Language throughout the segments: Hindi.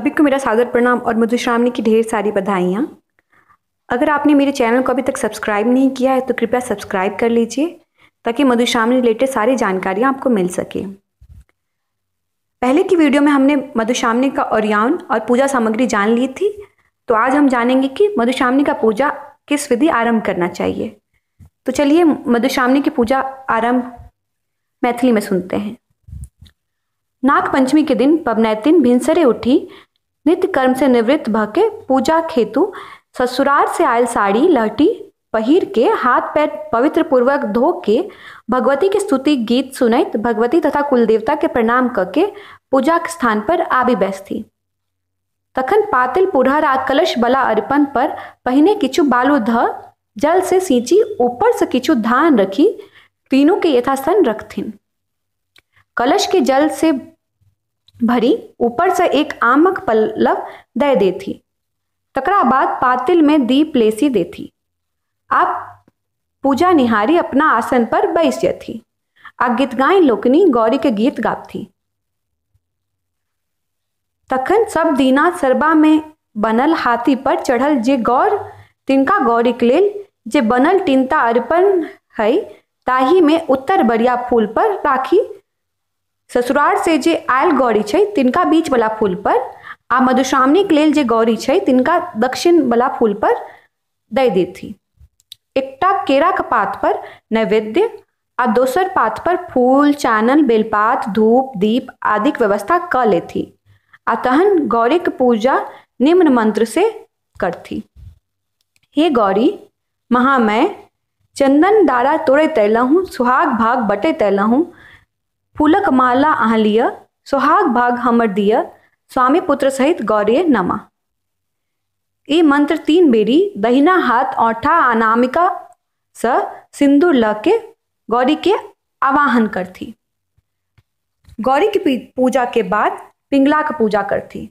सभी को मेरा सादर प्रणाम और मधुश्रावणी की ढेर सारी बधाइयाँ अगर आपने मेरे चैनल को अभी तक सब्सक्राइब नहीं किया है तो कृपया सब्सक्राइब कर लीजिए ताकि मधुश्रावणी रिलेटेड सारी जानकारियाँ आपको मिल सके पहले की वीडियो में हमने मधुश्रावणी का ओरियान और पूजा सामग्री जान ली थी तो आज हम जानेंगे कि मधुश्रावणी का पूजा किस विधि आरंभ करना चाहिए तो चलिए मधुश्रावणी की पूजा आरंभ मैथिली में सुनते हैं नाग पंचमी के दिन पवनैतिन भिनसरे उठी नित्य कर्म से निवृत्त भके पूजा खेतु ससुराल से आयल साड़ी लहटी पहिर के हाथ पैर पवित्र पूर्वक धो के भगवती के स्तुति गीत सुनैत भगवती तथा कुलदेवता के प्रणाम करके पूजा स्थान पर आबि बैसती तखन पातिल पुरहर आ कलश बला अर्पण पर पहिने किछु बालू ध जल से सींची ऊपर से किछु धान रखी तीनों के यथास्थान रखथिन कलश के जल से भरी ऊपर से एक आमक पल्लव दे देती तकरा बाद पातिल में दीप लेसी देती आप पूजा निहारी अपना आसन पर बैस जथी आ गीत गाय लोकनी गौरी के गीत थी तखन सब दीना सरबा में बनल हाथी पर चढ़ल जे गौर तिनका के लेल जे बनल टिंता अर्पण है ताही में उत्तर बरिया फूल पर राखी ससुराल से जे आयल गौरी छै तिनका बीच वाला फूल पर आ मधुश्रावणी के लिए गौरी है तिनका दक्षिण वाला फूल पर दी एक एकटा के पात पर नैवेद्य आ दोसर पात पर फूल चानन बेलपात धूप दीप आदिक व्यवस्था कऽ लेती आ तहन गौरी के पूजा निम्न मंत्र से करती हे गौरी महामय चंदन दारा तोड़े तैलहूँ सुहाग भाग बटे तैलहूँ फूलक माला अहाँ लिय सोहाग भाग हमर दिय स्वामी पुत्र सहित गौरिय नमा ये मंत्र तीन बेरी दहिना हाथ औठा अनामिका स सिंदूर ल के गौरी के आवाहन करती गौरी की पूजा के बाद पिंगला का पूजा करती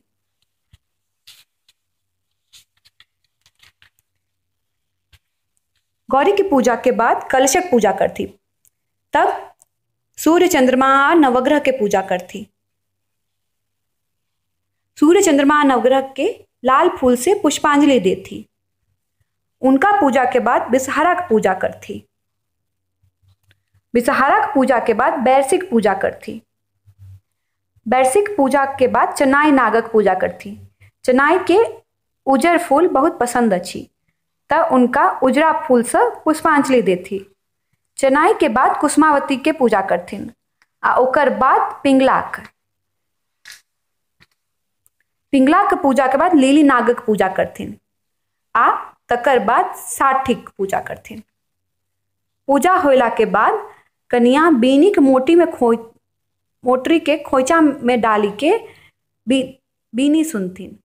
गौरी की पूजा के बाद कलशक पूजा करती तब सूर्य चंद्रमा नवग्रह के पूजा करती सूर्य चंद्रमा नवग्रह के लाल फूल से पुष्पांजलि देती उनका पूजा के बाद विषहारा की पूजा करती विषहारा की पूजा के बाद बैरसिक पूजा करती बैरसिक पूजा के बाद चनाई नागक पूजा करती चनाई के उजर फूल बहुत पसंद अच्छी तब उनका उजरा फूल से पुष्पांजलि देती चेन्नई के बाद कुसुमावती के पूजा करथिन आ ओकर बाद पिंगलाक के पूजा के बाद लीली नागक पूजा करथिन आ तकर बाद साठिक पूजा करथिन पूजा होला के बाद कनिया बीनी के मोटी में खो मोटरी के खोचा में डाली के बी बीनी सुनथिन